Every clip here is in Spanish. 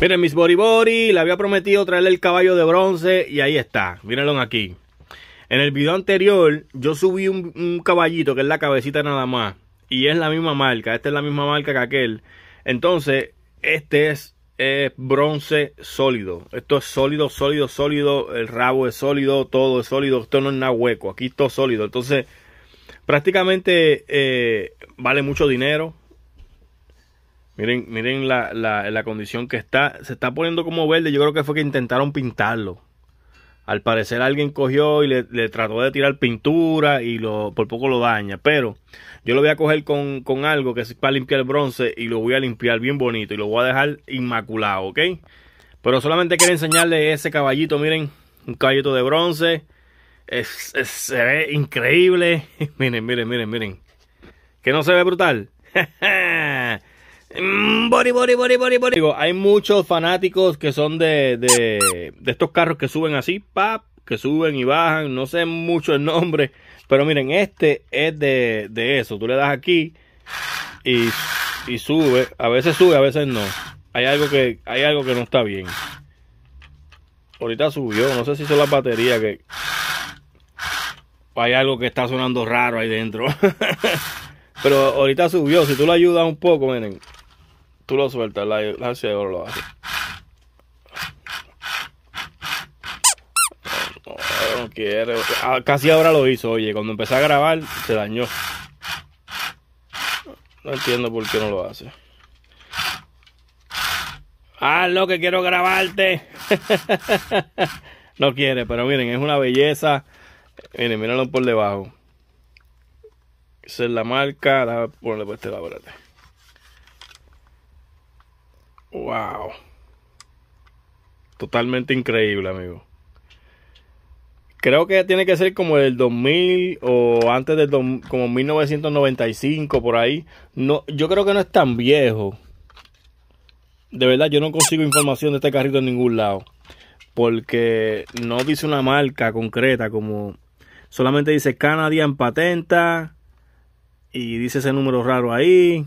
Miren, mis Boribori, le había prometido traerle el caballo de bronce y ahí está. Mírenlo aquí. En el video anterior, yo subí un, caballito que es la cabecita nada más. Y es la misma marca. Esta es la misma marca que aquel. Entonces, este es, bronce sólido. Esto es sólido, sólido, sólido. El rabo es sólido, todo es sólido. Esto no es nada hueco. Aquí todo sólido. Entonces, prácticamente eh, vale mucho dinero. Miren, miren la, condición que está. Se está poniendo como verde. Yo creo que fue que intentaron pintarlo. Al parecer alguien cogió y le, trató de tirar pintura y lo, por poco lo daña. Pero yo lo voy a coger con, algo que es para limpiar el bronce y lo voy a limpiar bien bonito y lo voy a dejar inmaculado, ¿ok? Pero solamente quiero enseñarle ese caballito, miren, un caballito de bronce. Es, se ve increíble. miren, miren, miren, miren. Que no se ve brutal. Bori, bori, bori, bori, bori. Digo, hay muchos fanáticos que son de, de, estos carros que suben así, pap, que suben y bajan. No sé mucho el nombre, pero miren, este es de, eso. Tú le das aquí y, sube. A veces sube, a veces no. Hay algo que, hay algo que no está bien. Ahorita subió, no sé si son las baterías que. Hay algo que está sonando raro ahí dentro. pero ahorita subió. Si tú lo ayudas un poco, miren tú lo sueltas, la, lo hace. No, quiere. Ah, casi ahora lo hizo, oye, cuando empecé a grabar se dañó. No entiendo por qué no lo hace. lo ah, que quiero grabarte. no quiere, pero miren, es una belleza. Miren, míralo por debajo. Esa es la marca. ponle ponerle por este lado, Wow. Totalmente increíble, amigo. Creo que tiene que ser como el 2000 o antes del como 1995 por ahí. No, yo creo que no es tan viejo. De verdad, yo no consigo información de este carrito en ningún lado. Porque no dice una marca concreta como solamente dice Canadian Patenta y dice ese número raro ahí.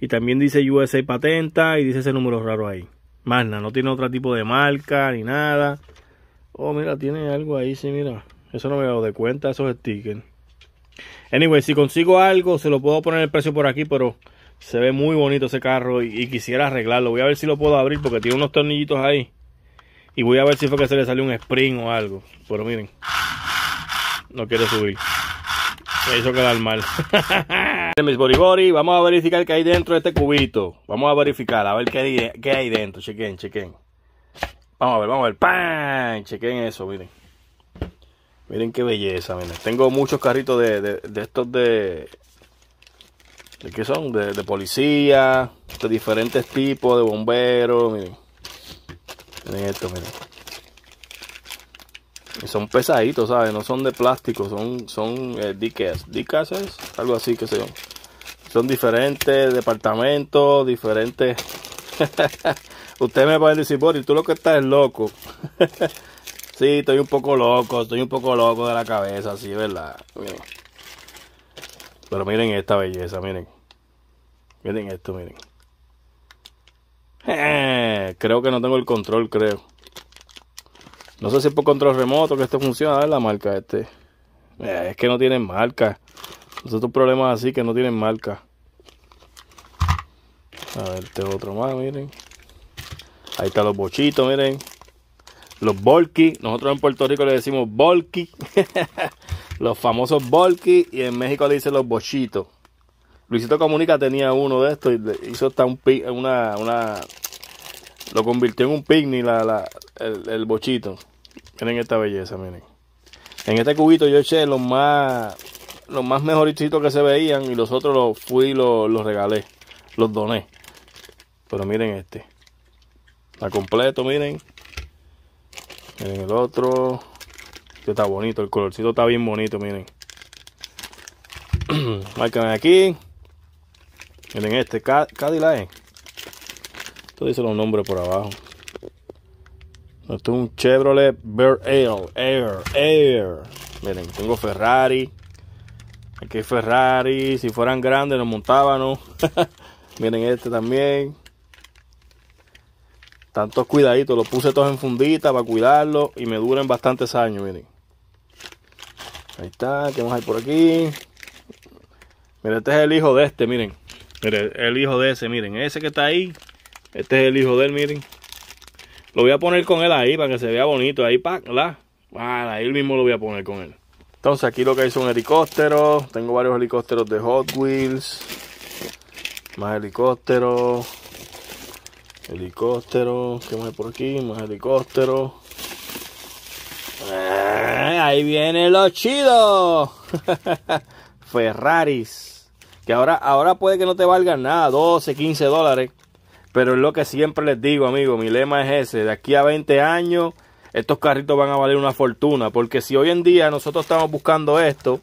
Y también dice USA Patenta y dice ese número raro ahí. Magna, no tiene otro tipo de marca ni nada. Oh, mira, tiene algo ahí, sí, mira. Eso no me he de cuenta, esos stickers. Anyway, si consigo algo, se lo puedo poner el precio por aquí, pero se ve muy bonito ese carro y, quisiera arreglarlo. Voy a ver si lo puedo abrir porque tiene unos tornillitos ahí. Y voy a ver si fue que se le salió un spring o algo. Pero miren, no quiere subir. Se hizo quedar mal. Este mis boribori. Vamos a verificar que hay dentro de este cubito. Vamos a verificar, a ver qué hay, hay dentro. Chequen, chequen. Vamos a ver, vamos a ver. ¡Pam! Chequen eso, miren. Miren qué belleza, miren. Tengo muchos carritos de, estos de... ¿De qué son? De, policía, de diferentes tipos, de bomberos, miren. Miren esto, miren. son pesaditos, ¿sabes? No son de plástico, son, son eh, algo así que se llama son diferentes departamentos, diferentes. usted me a decir, Boris, tú lo que estás es loco. sí, estoy un poco loco, estoy un poco loco de la cabeza, sí, ¿verdad? Pero miren esta belleza, miren. Miren esto, miren. Eh, creo que no tengo el control, creo. No sé si es por control remoto que esto funciona, la marca este. Eh, es que no tienen marca nosotros problemas así que no tienen marca. A ver, este otro más, miren. Ahí está los bochitos, miren. Los bulky. Nosotros en Puerto Rico le decimos bulky. los famosos bulky. Y en México le dicen los bochitos. Luisito Comunica tenía uno de estos. Y hizo hasta un, una, una... Lo convirtió en un picnic la, el, el bochito. Miren esta belleza, miren. En este cubito yo eché los más los más mejoritos que se veían y los otros los fui y los, los regalé, los doné. Pero miren este. Está completo, miren. Miren el otro. Este está bonito, el colorcito está bien bonito, miren. Marcan aquí. Miren este, Cadillac. Esto dice los nombres por abajo. Esto es un Chevrolet Air, Air. Miren, tengo Ferrari. Aquí Ferrari, si fueran grandes nos montábamos. Miren este también. Tantos cuidaditos, Lo puse todos en fundita para cuidarlo. y me duran bastantes años, miren. Ahí está, ¿qué más hay por aquí? Miren, este es el hijo de este, miren. Miren, el hijo de ese, miren. Ese que está ahí, este es el hijo de él, miren. Lo voy a poner con él ahí para que se vea bonito. Ahí, pa, la. ahí mismo lo voy a poner con él. Entonces aquí lo que hay son helicópteros. Tengo varios helicópteros de Hot Wheels. Más helicópteros. helicóptero, ¿Qué más hay por aquí? Más helicóptero. Eh, ahí vienen los chidos Ferraris. Que ahora, ahora puede que no te valgan nada. 12, 15 dólares. Pero es lo que siempre les digo, amigo, Mi lema es ese. De aquí a 20 años estos carritos van a valer una fortuna. Porque si hoy en día nosotros estamos buscando esto,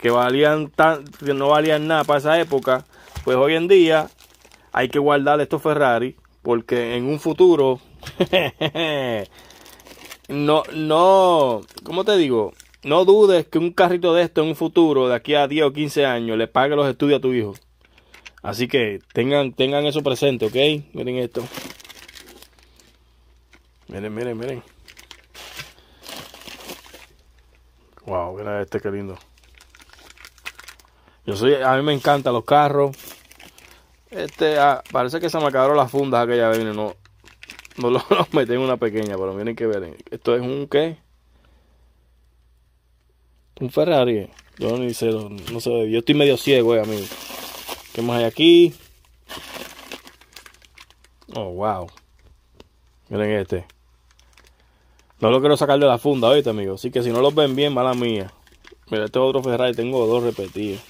que, valían tan, no valían nada para esa época, pues hoy en día hay que guardar estos Ferrari. Porque en un futuro... no, no... ¿Cómo te digo? No dudes que un carrito de esto en un futuro, de aquí a 10 o 15 años, le pague los estudios a tu hijo. Así que tengan, tengan eso presente, ¿ok? Miren esto. Miren, miren, miren. Wow, mira este que lindo. Yo soy, a mí me encantan los carros. Este, ah, parece que se me acabaron las fundas aquella vez. No, no los no metí en una pequeña, pero miren que ver. Esto es un qué? Un Ferrari. Eh. Yo ni sé, no, sé. Yo estoy medio ciego, eh, amigo. ¿Qué más hay aquí? Oh, wow. Miren este. No lo quiero sacar de la funda, oíste, amigo. Así que si no los ven bien, mala mía. Mira, este otro Ferrari, tengo dos repetidos.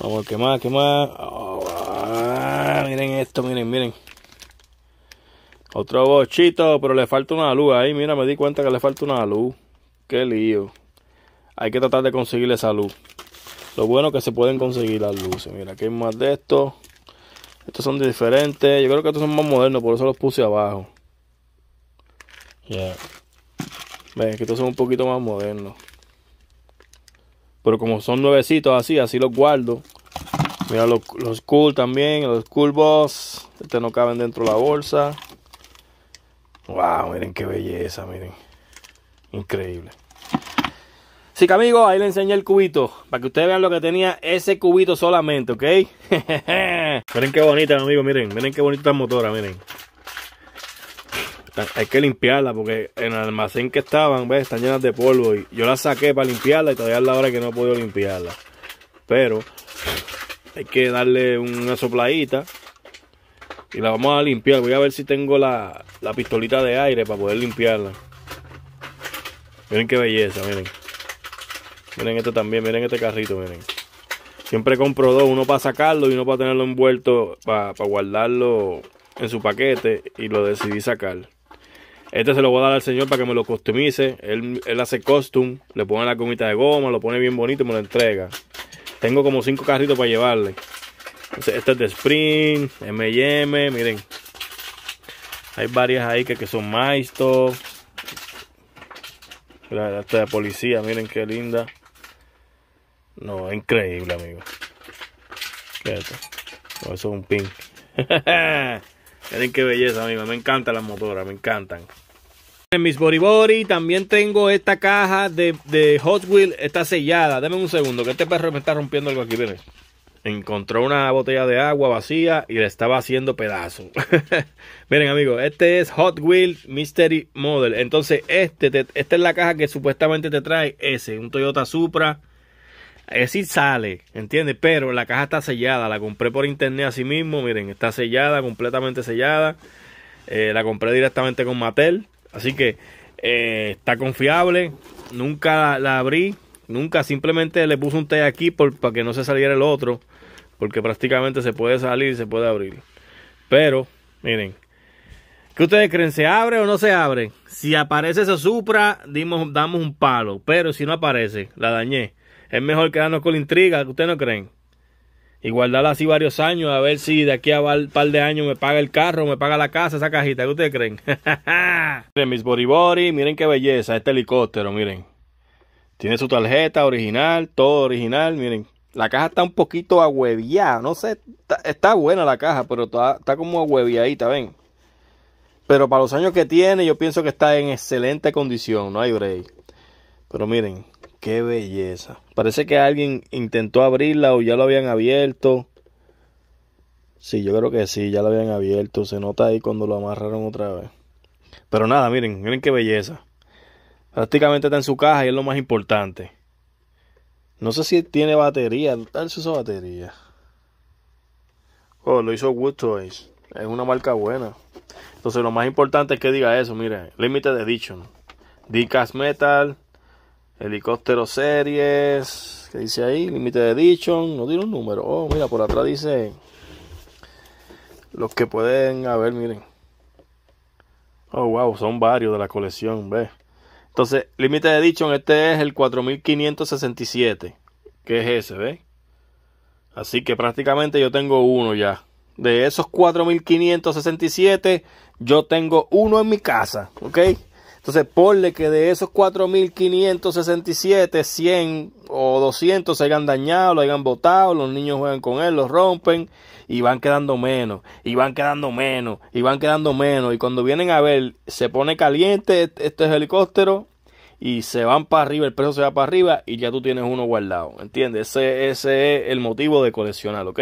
Vamos, que más? ¿Qué más? Oh, ah, miren esto, miren, miren. Otro bochito, pero le falta una luz ahí. Mira, me di cuenta que le falta una luz. Qué lío. Hay que tratar de conseguirle esa luz. Lo bueno es que se pueden conseguir las luces. Mira, aquí hay más de estos. Estos son diferentes. Yo creo que estos son más modernos, por eso los puse abajo ya ven que estos son un poquito más modernos. Pero como son nuevecitos así, así los guardo. Mira los, cool también, los cool boss. Este no caben dentro de la bolsa. Wow, miren qué belleza, miren. Increíble. Así que amigos, ahí le enseñé el cubito. Para que ustedes vean lo que tenía ese cubito solamente, ¿ok? miren qué bonita, amigos, miren. Miren qué bonita motora, miren hay que limpiarla porque en el almacén que estaban, ¿ves? Están llenas de polvo y yo la saqué para limpiarla y todavía es la hora que no he podido limpiarla. Pero hay que darle una sopladita y la vamos a limpiar. Voy a ver si tengo la, la pistolita de aire para poder limpiarla. Miren qué belleza, miren. Miren este también, miren este carrito, miren. Siempre compro dos, uno para sacarlo y uno para tenerlo envuelto, para, para guardarlo en su paquete y lo decidí sacar. Este se lo voy a dar al señor para que me lo customice. Él, hace costume, le pone la gomita de goma, lo pone bien bonito y me lo entrega. Tengo como cinco carritos para llevarle. este es de Spring, MM, miren. Hay varias ahí que, son Maestro. esta de policía, miren qué linda. No, es increíble, amigo. eso es un pin. miren qué belleza, amigo. Me encantan las motoras, me encantan mis Boribori también tengo esta caja de, Hot Wheels, está sellada. denme un segundo, que este perro me está rompiendo algo aquí, miren. Encontró una botella de agua vacía y le estaba haciendo pedazos miren, amigos, este es Hot Wheels Mystery Model. Entonces, este, esta es la caja que supuestamente te trae ese, un Toyota Supra. Es sale, ¿entiendes? Pero la caja está sellada, la compré por internet así mismo, miren, está sellada, completamente sellada. Eh, la compré directamente con Mattel. Así que eh, está confiable. Nunca la, abrí. Nunca simplemente le puse un té aquí por, para que no se saliera el otro. Porque prácticamente se puede salir y se puede abrir. Pero, miren. ¿Qué ustedes creen? ¿Se abre o no se abre? Si aparece esa Supra, dimos, damos un palo. Pero si no aparece, la dañé. Es mejor quedarnos con la intriga. ¿Ustedes no creen? y guardarla así varios años a ver si de aquí a un par de años me paga el carro, me paga la casa, esa cajita. ¿Qué ustedes creen? miren mis boribori, miren qué belleza este helicóptero, miren. Tiene su tarjeta original, todo original, miren. La caja está un poquito agüeviada, no sé, está, buena la caja, pero está, como ahueviadita, ven. Pero para los años que tiene, yo pienso que está en excelente condición, no hay break. Pero miren, Qué belleza. Parece que alguien intentó abrirla o ya lo habían abierto. Sí, yo creo que sí, ya lo habían abierto. Se nota ahí cuando lo amarraron otra vez. Pero nada, miren, miren qué belleza. Prácticamente está en su caja y es lo más importante. No sé si tiene batería. Tal su usa batería. Oh, lo hizo Wood Toys. Es una marca buena. Entonces lo más importante es que diga eso, miren. de Edition. Dicas Metal. Helicóptero series. ¿Qué dice ahí? Límite de Edition. No tiene un número. Oh, mira, por atrás dice. Los que pueden. A ver, miren. Oh, wow. Son varios de la colección. Ve. Entonces, de Edition. Este es el 4567. Que es ese, ¿ve? Así que prácticamente yo tengo uno ya. De esos 4567, yo tengo uno en mi casa. ¿Ok? Entonces, ponle que de esos mil siete, 100 o 200 se hayan dañado, lo hayan botado, los niños juegan con él, los rompen y van quedando menos, y van quedando menos, y van quedando menos. Y cuando vienen a ver, se pone caliente este helicóptero y se van para arriba, el precio se va para arriba y ya tú tienes uno guardado. ¿Entiendes? Ese, ese es el motivo de coleccionar, ¿ok?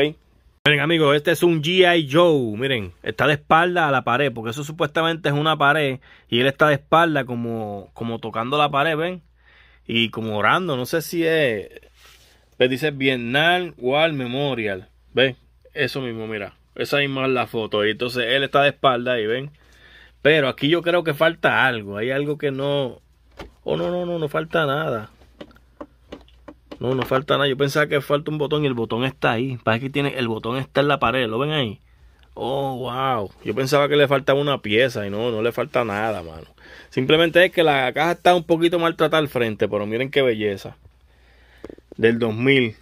Miren amigos, este es un GI Joe, miren, está de espalda a la pared, porque eso supuestamente es una pared y él está de espalda como, como tocando la pared, ven, y como orando, no sé si es, Le pues dice Vietnam War Memorial, ven, eso mismo, mira, esa es más la foto, y entonces él está de espalda y ven, pero aquí yo creo que falta algo, hay algo que no, oh no, no, no, no falta nada, no, no falta nada. Yo pensaba que falta un botón y el botón está ahí. Parece que tiene, el botón está en la pared. ¿Lo ven ahí? Oh, wow. Yo pensaba que le faltaba una pieza y no, no le falta nada, mano. Simplemente es que la caja está un poquito maltratada al frente, pero miren qué belleza. Del 2000.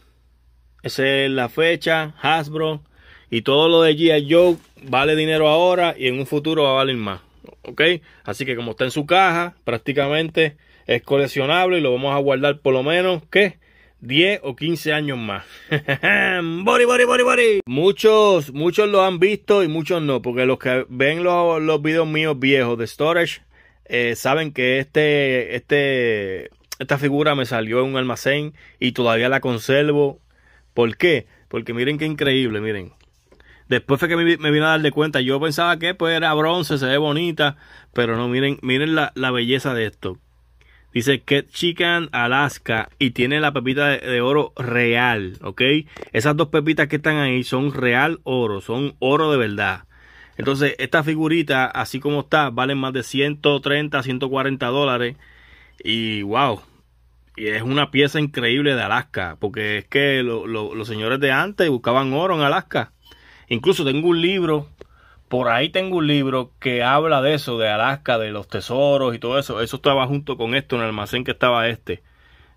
Esa es la fecha, Hasbro. Y todo lo de G.I. Joe vale dinero ahora y en un futuro va a valer más. ¿Ok? Así que como está en su caja, prácticamente es coleccionable y lo vamos a guardar por lo menos, ¿qué? 10 o 15 años más. body, body, body, body. Muchos, muchos lo han visto y muchos no, porque los que ven los, videos míos viejos de Storage eh, saben que este, este, esta figura me salió en un almacén y todavía la conservo. ¿Por qué? Porque miren qué increíble, miren. Después fue que me, me vine a dar de cuenta. Yo pensaba que pues era bronce, se ve bonita. Pero no, miren, miren la, la belleza de esto. Dice Chicken Alaska y tiene la pepita de, oro real, ¿ok? Esas dos pepitas que están ahí son real oro, son oro de verdad. Entonces, esta figurita, así como está, vale más de 130, 140 dólares. Y wow, y es una pieza increíble de Alaska, porque es que los señores de antes buscaban oro en Alaska. Incluso tengo un libro por ahí tengo un libro que habla de eso, de Alaska, de los tesoros y todo eso. Eso estaba junto con esto en el almacén que estaba este.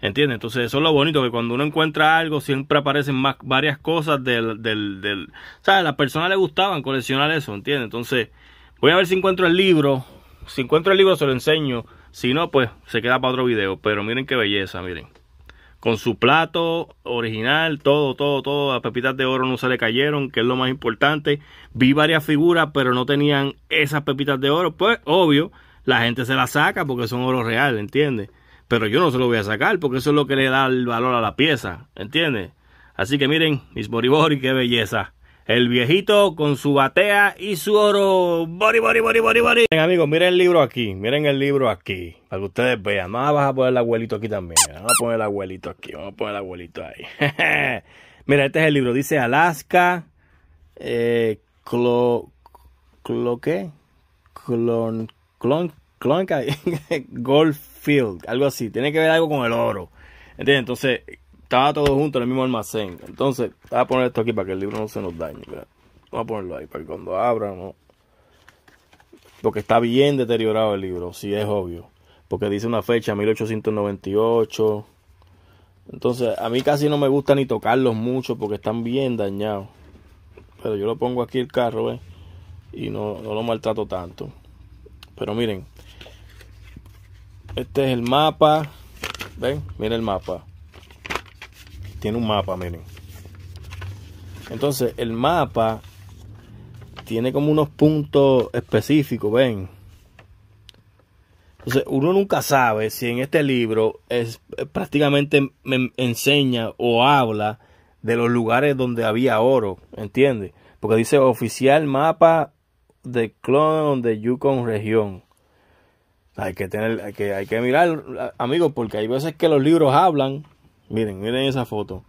¿Entiendes? Entonces eso es lo bonito, que cuando uno encuentra algo siempre aparecen más, varias cosas del, del, del... ¿Sabes? A las personas le gustaban coleccionar eso, ¿entiendes? Entonces voy a ver si encuentro el libro. Si encuentro el libro se lo enseño. Si no, pues se queda para otro video. Pero miren qué belleza, miren con su plato original, todo, todo, todo, las pepitas de oro no se le cayeron, que es lo más importante. Vi varias figuras, pero no tenían esas pepitas de oro. Pues obvio, la gente se las saca porque son oro real, ¿entiendes? Pero yo no se lo voy a sacar porque eso es lo que le da el valor a la pieza, ¿entiendes? Así que miren, mis boribori, qué belleza. El viejito con su batea y su oro. Bori, bori, bori, bori, bori. Miren, amigos, miren el libro aquí. Miren el libro aquí. Para que ustedes vean. vas a poner el abuelito aquí también. Vamos a poner el abuelito aquí. Vamos a poner el abuelito ahí. Mira, este es el libro. Dice Alaska. Eh, clo. ¿Clo Clon. Clon. Clon. Goldfield. Algo así. Tiene que ver algo con el oro. ¿Entiendes? Entonces estaba todo junto en el mismo almacén. Entonces, voy a poner esto aquí para que el libro no se nos dañe. a ponerlo ahí para que cuando abra, Porque está bien deteriorado el libro, si es obvio. Porque dice una fecha, 1898. Entonces, a mí casi no me gusta ni tocarlos mucho porque están bien dañados. Pero yo lo pongo aquí el carro, ¿eh? Y no, no lo maltrato tanto. Pero miren. Este es el mapa. ¿Ven? Miren el mapa tiene un mapa, miren. Entonces, el mapa tiene como unos puntos específicos, ven. Entonces, uno nunca sabe si en este libro es, eh, prácticamente me enseña o habla de los lugares donde había oro, ¿entiendes? Porque dice oficial mapa de clon de Yukon región. Hay que tener, que, hay que mirar, amigos, porque hay veces que los libros hablan Miren, miren esa foto.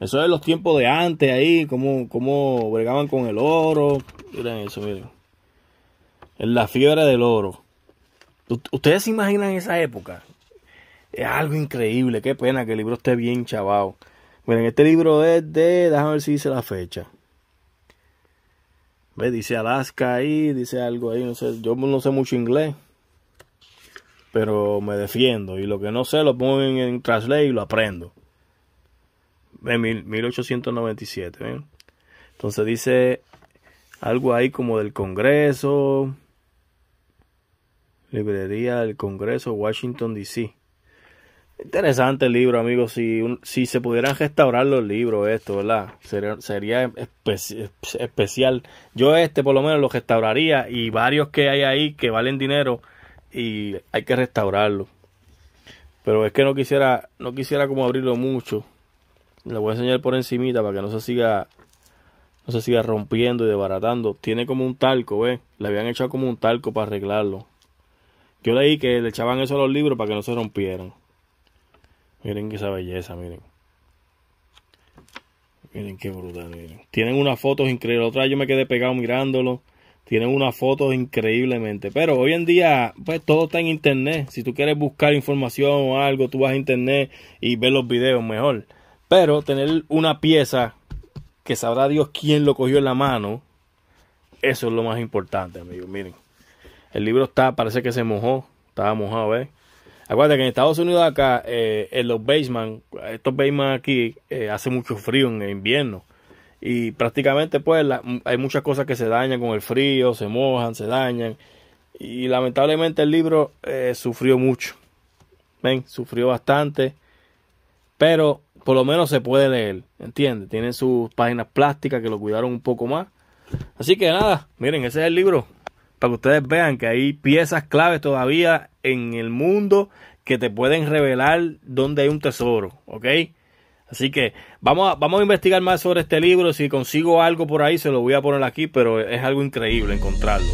Eso es de los tiempos de antes ahí, cómo, cómo bregaban con el oro. Miren eso, miren. la fiebre del oro. Ustedes se imaginan esa época. Es algo increíble. Qué pena que el libro esté bien chavado. Miren, este libro es de. Déjame ver si dice la fecha. Dice Alaska ahí, dice algo ahí. No sé, yo no sé mucho inglés pero me defiendo. Y lo que no sé lo pongo en, Translate y lo aprendo. En 1897. Entonces dice algo ahí como del Congreso. Librería del Congreso, Washington, D.C. Interesante el libro, amigos. Si, si se pudieran restaurar los libros, esto, ¿verdad? Sería, especial. Yo este por lo menos lo restauraría y varios que hay ahí que valen dinero y hay que restaurarlo. Pero es que no quisiera, no quisiera como abrirlo mucho. Lo voy a enseñar por encimita para que no se siga, no se siga rompiendo y desbaratando. Tiene como un talco, ¿ves? Le habían echado como un talco para arreglarlo. Yo leí que le echaban eso a los libros para que no se rompieran. Miren esa belleza, miren. Miren qué brutal, Tienen unas fotos increíbles. Otra vez yo me quedé pegado mirándolo tienen una foto increíblemente. Pero hoy en día, pues todo está en internet. Si tú quieres buscar información o algo, tú vas a internet y ves los videos mejor. Pero tener una pieza que sabrá Dios quién lo cogió en la mano, eso es lo más importante, amigos. Miren, el libro está, parece que se mojó, estaba mojado, ¿ves? Acuérdate que en Estados Unidos acá, eh, en los basements, estos basements aquí, eh, hace mucho frío en invierno y prácticamente pues hay muchas cosas que se dañan con el frío, se mojan, se dañan y lamentablemente el libro eh, sufrió mucho, ven, sufrió bastante, pero por lo menos se puede leer, entiende Tienen sus páginas plásticas que lo cuidaron un poco más. Así que nada, miren, ese es el libro para que ustedes vean que hay piezas claves todavía en el mundo que te pueden revelar dónde hay un tesoro, ¿ok? Así que vamos a, vamos a investigar más sobre este libro. Si consigo algo por ahí, se lo voy a poner aquí, pero es algo increíble encontrarlo.